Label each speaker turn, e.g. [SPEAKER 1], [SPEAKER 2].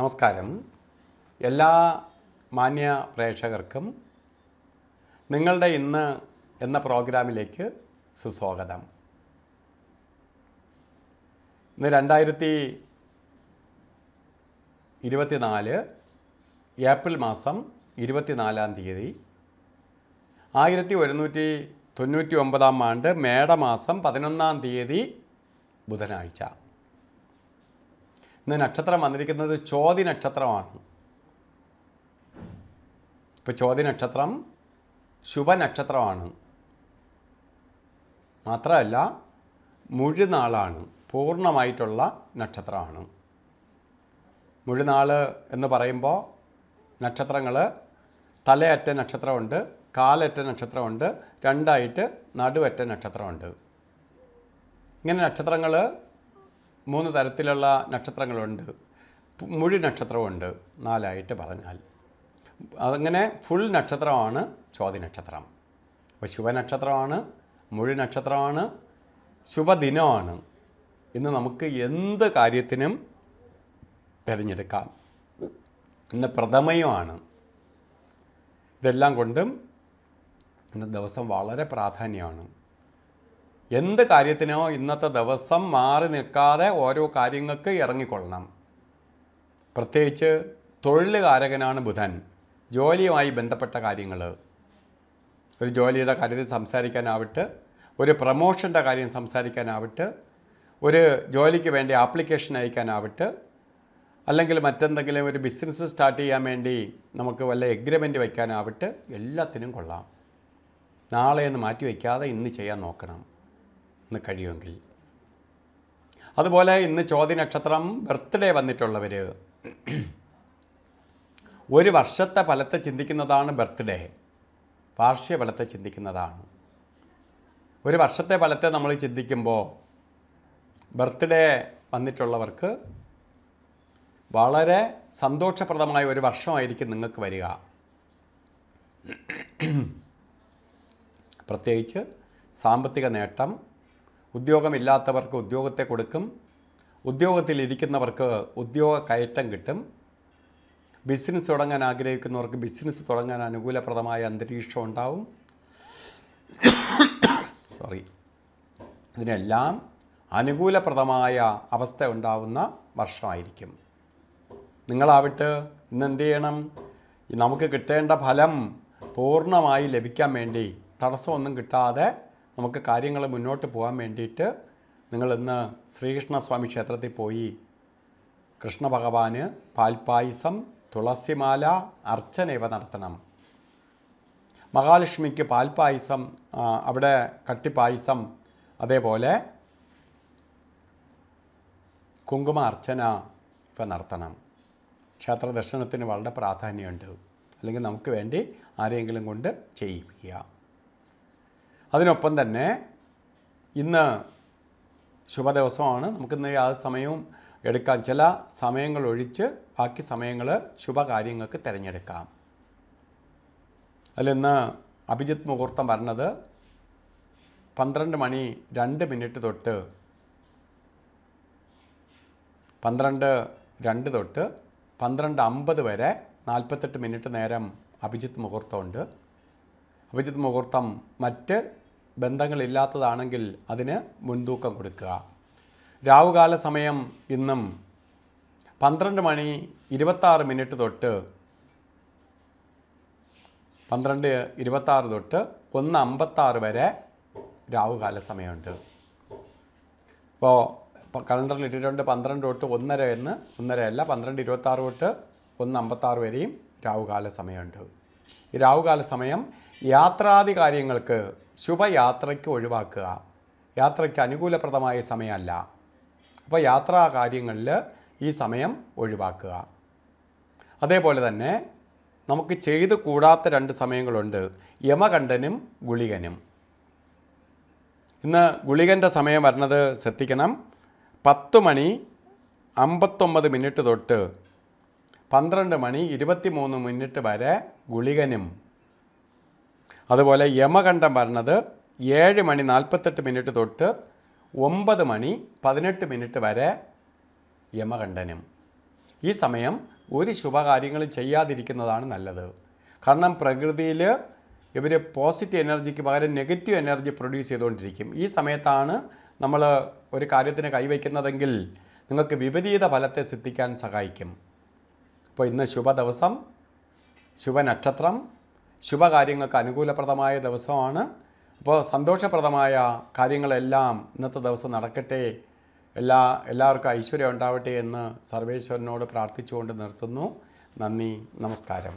[SPEAKER 1] നമസ്കാരം എല്ലാ മാന്യ പ്രേക്ഷകർക്കും നിങ്ങളുടെ ഇന്ന് എന്ന പ്രോഗ്രാമിലേക്ക് സുസ്വാഗതം ഇന്ന് രണ്ടായിരത്തി ഇരുപത്തിനാല് ഏപ്രിൽ മാസം ഇരുപത്തിനാലാം തീയതി ആയിരത്തി ഒരുന്നൂറ്റി തൊണ്ണൂറ്റി ഒമ്പതാം ആണ്ട് മേടമാസം പതിനൊന്നാം തീയതി ബുധനാഴ്ച ഇന്ന് നക്ഷത്രം വന്നിരിക്കുന്നത് ചോതി നക്ഷത്രമാണ് ഇപ്പോൾ ചോതി നക്ഷത്രം ശുഭനക്ഷത്രമാണ് മാത്രമല്ല മുഴുനാളാണ് പൂർണ്ണമായിട്ടുള്ള നക്ഷത്രമാണ് മുഴുനാൾ എന്ന് പറയുമ്പോൾ നക്ഷത്രങ്ങൾ തലയറ്റ നക്ഷത്രമുണ്ട് കാലറ്റ നക്ഷത്രമുണ്ട് രണ്ടായിട്ട് നടുവറ്റ നക്ഷത്രമുണ്ട് ഇങ്ങനെ നക്ഷത്രങ്ങൾ മൂന്ന് തരത്തിലുള്ള നക്ഷത്രങ്ങളുണ്ട് മുഴി നക്ഷത്രമുണ്ട് നാലായിട്ട് പറഞ്ഞാൽ അങ്ങനെ ഫുൾ നക്ഷത്രമാണ് ചോതി നക്ഷത്രം അപ്പോൾ ശുഭനക്ഷത്രമാണ് മുഴി നക്ഷത്രമാണ് ശുഭദിനമാണ് ഇന്ന് നമുക്ക് എന്ത് കാര്യത്തിനും തിരഞ്ഞെടുക്കാം ഇന്ന് പ്രഥമയുമാണ് ഇതെല്ലാം കൊണ്ടും ഇന്ന് ദിവസം വളരെ പ്രാധാന്യമാണ് എന്ത് കാര്യത്തിനോ ഇന്നത്തെ ദിവസം മാറി നിൽക്കാതെ ഓരോ കാര്യങ്ങൾക്ക് ഇറങ്ങിക്കൊള്ളണം പ്രത്യേകിച്ച് തൊഴിലുകാരകനാണ് ബുധൻ ജോലിയുമായി ബന്ധപ്പെട്ട കാര്യങ്ങൾ ഒരു ജോലിയുടെ കാര്യത്തിൽ സംസാരിക്കാനാവട്ടെ ഒരു പ്രമോഷൻ്റെ കാര്യം സംസാരിക്കാനാവട്ടെ ഒരു ജോലിക്ക് വേണ്ടി ആപ്ലിക്കേഷൻ അയക്കാനാവട്ടെ അല്ലെങ്കിൽ മറ്റെന്തെങ്കിലും ഒരു ബിസിനസ് സ്റ്റാർട്ട് ചെയ്യാൻ വേണ്ടി നമുക്ക് വല്ല എഗ്രിമെൻറ്റ് വയ്ക്കാനാവട്ടെ എല്ലാത്തിനും കൊള്ളാം നാളെ ഒന്ന് മാറ്റി വയ്ക്കാതെ ഇന്ന് ചെയ്യാൻ നോക്കണം എന്ന് കഴിയുമെങ്കിൽ അതുപോലെ ഇന്ന് ചോദ്യ നക്ഷത്രം ബർത്ത്ഡേ വന്നിട്ടുള്ളവർ ഒരു വർഷത്തെ ഫലത്തെ ചിന്തിക്കുന്നതാണ് ബർത്ത്ഡേ വാർഷിക ഫലത്തെ ചിന്തിക്കുന്നതാണ് ഒരു വർഷത്തെ ഫലത്തെ നമ്മൾ ചിന്തിക്കുമ്പോൾ ബർത്ത്ഡേ വന്നിട്ടുള്ളവർക്ക് വളരെ സന്തോഷപ്രദമായ ഒരു വർഷമായിരിക്കും നിങ്ങൾക്ക് വരിക പ്രത്യേകിച്ച് സാമ്പത്തിക നേട്ടം ഉദ്യോഗമില്ലാത്തവർക്ക് ഉദ്യോഗത്തെ കൊടുക്കും ഉദ്യോഗത്തിൽ ഇരിക്കുന്നവർക്ക് ഉദ്യോഗ കയറ്റം കിട്ടും ബിസിനസ് തുടങ്ങാൻ ആഗ്രഹിക്കുന്നവർക്ക് ബിസിനസ് തുടങ്ങാൻ അനുകൂലപ്രദമായ അന്തരീക്ഷം ഉണ്ടാവും സോറി ഇതിനെല്ലാം അനുകൂലപ്രദമായ അവസ്ഥ ഉണ്ടാവുന്ന വർഷമായിരിക്കും നിങ്ങളാവിട്ട് ഇന്ന് എന്ത് ചെയ്യണം നമുക്ക് കിട്ടേണ്ട ഫലം പൂർണ്ണമായി ലഭിക്കാൻ വേണ്ടി തടസ്സമൊന്നും കിട്ടാതെ നമുക്ക് കാര്യങ്ങൾ മുന്നോട്ട് പോകാൻ വേണ്ടിയിട്ട് നിങ്ങളിന്ന് ശ്രീകൃഷ്ണസ്വാമി ക്ഷേത്രത്തിൽ പോയി കൃഷ്ണ ഭഗവാന് പാൽപ്പായസം തുളസിമാല ഇവ നടത്തണം മഹാലക്ഷ്മിക്ക് പാൽപ്പായസം അവിടെ കട്ടിപ്പായസം അതേപോലെ കുങ്കുമ അർച്ചന ഇവ നടത്തണം ക്ഷേത്ര ദർശനത്തിന് വളരെ പ്രാധാന്യമുണ്ട് അല്ലെങ്കിൽ നമുക്ക് വേണ്ടി ആരെങ്കിലും കൊണ്ട് ചെയ്യിപ്പിക്കുക അതിനൊപ്പം തന്നെ ഇന്ന് ശുഭദിവസമാണ് നമുക്കിന്ന് ആ സമയവും എടുക്കാം ചില സമയങ്ങൾ ഒഴിച്ച് ബാക്കി സമയങ്ങൾ ശുഭകാര്യങ്ങൾക്ക് തിരഞ്ഞെടുക്കാം അതിലിന്ന് അഭിജിത്ത് മുഹൂർത്തം പറഞ്ഞത് പന്ത്രണ്ട് മണി രണ്ട് മിനിറ്റ് തൊട്ട് പന്ത്രണ്ട് രണ്ട് തൊട്ട് പന്ത്രണ്ട് അമ്പത് വരെ നാൽപ്പത്തെട്ട് മിനിറ്റ് നേരം അഭിജിത്ത് മുഹൂർത്തമുണ്ട് അഭിജിത് മുഹൂർത്തം മറ്റ് ബന്ധങ്ങളില്ലാത്തതാണെങ്കിൽ അതിന് മുൻതൂക്കം കൊടുക്കുക രാവുകാല സമയം ഇന്നും പന്ത്രണ്ട് മണി ഇരുപത്താറ് മിനിറ്റ് തൊട്ട് പന്ത്രണ്ട് ഇരുപത്താറ് തൊട്ട് ഒന്ന് അമ്പത്താറ് വരെ രാവുകാല സമയമുണ്ട് ഇപ്പോൾ കലണ്ടറിൽ ഇട്ടിട്ടുണ്ട് പന്ത്രണ്ട് തൊട്ട് ഒന്നര എന്ന് ഒന്നര അല്ല പന്ത്രണ്ട് ഇരുപത്താറ് തൊട്ട് ഒന്ന് അമ്പത്താറ് വരെയും രാവുകാല സമയമുണ്ട് ഈ രാവുകാല സമയം യാത്രാദി കാര്യങ്ങൾക്ക് ശുഭയാത്രയ്ക്ക് ഒഴിവാക്കുക യാത്രയ്ക്ക് അനുകൂലപ്രദമായ സമയമല്ല അപ്പോൾ യാത്രാ കാര്യങ്ങളിൽ ഈ സമയം ഒഴിവാക്കുക അതേപോലെ തന്നെ നമുക്ക് ചെയ്തു കൂടാത്ത രണ്ട് സമയങ്ങളുണ്ട് യമകണ്ഠനും ഗുളികനും ഇന്ന് ഗുളികൻ്റെ സമയം വരുന്നത് ശ്രദ്ധിക്കണം പത്ത് മണി അമ്പത്തൊമ്പത് മിനിറ്റ് തൊട്ട് പന്ത്രണ്ട് മണി ഇരുപത്തി മൂന്ന് മിനിറ്റ് വരെ ഗുളികനും അതുപോലെ യമകണ്ഠം പറഞ്ഞത് ഏഴ് മണി നാൽപ്പത്തെട്ട് മിനിറ്റ് തൊട്ട് ഒമ്പത് മണി പതിനെട്ട് മിനിറ്റ് വരെ യമകണ്ഠനും ഈ സമയം ഒരു ശുഭകാര്യങ്ങളും ചെയ്യാതിരിക്കുന്നതാണ് നല്ലത് കാരണം പ്രകൃതിയിൽ ഇവർ പോസിറ്റീവ് എനർജിക്ക് പകരം നെഗറ്റീവ് എനർജി പ്രൊഡ്യൂസ് ചെയ്തുകൊണ്ടിരിക്കും ഈ സമയത്താണ് നമ്മൾ ഒരു കാര്യത്തിന് കൈവയ്ക്കുന്നതെങ്കിൽ നിങ്ങൾക്ക് വിപരീത ഫലത്തെ സിദ്ധിക്കാൻ സഹായിക്കും അപ്പോൾ ഇന്ന് ശുഭ ദിവസം ശുഭനക്ഷത്രം ശുഭകാര്യങ്ങൾക്ക് അനുകൂലപ്രദമായ ദിവസമാണ് അപ്പോൾ സന്തോഷപ്രദമായ കാര്യങ്ങളെല്ലാം ഇന്നത്തെ ദിവസം നടക്കട്ടെ എല്ലാ എല്ലാവർക്കും ഐശ്വര്യം ഉണ്ടാവട്ടെ എന്ന് സർവേശ്വരനോട് പ്രാർത്ഥിച്ചുകൊണ്ട് നിർത്തുന്നു നന്ദി നമസ്കാരം